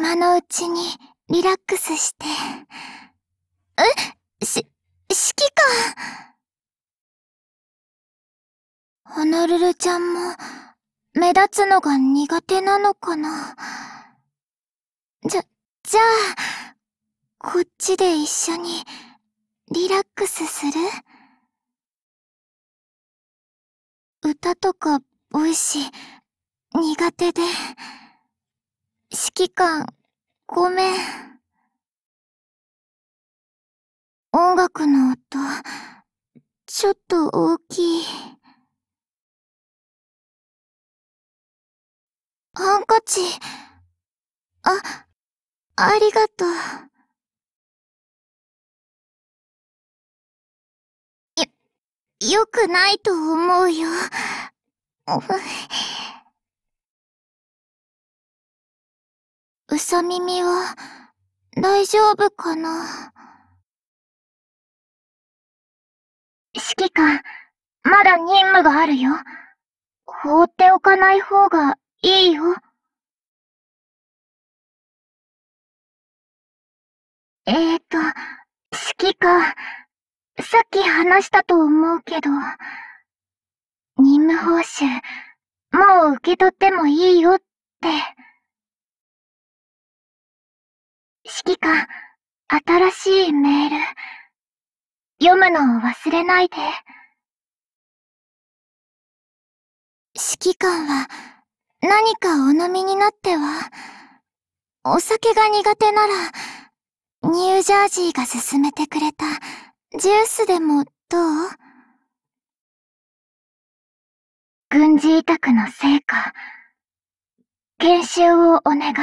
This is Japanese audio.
今のうちにリラックスして。え、し、指揮官ホノルルちゃんも、目立つのが苦手なのかな。じゃ、じゃあ、こっちで一緒に、リラックスする歌とか、ボイシ、苦手で。指揮官、ごめん。音楽の音、ちょっと大きい。ハンカチ。あ、ありがとう。よ、よくないと思うよ。うさ耳は、大丈夫かな指揮官、まだ任務があるよ。放っておかない方がいいよ。えーと、指揮官、さっき話したと思うけど、任務報酬、もう受け取ってもいいよって。揮か、新しいメール。読むのを忘れないで。指揮官は何かお飲みになってはお酒が苦手なら、ニュージャージーが勧めてくれたジュースでもどう軍事委託の成果、研修をお願い。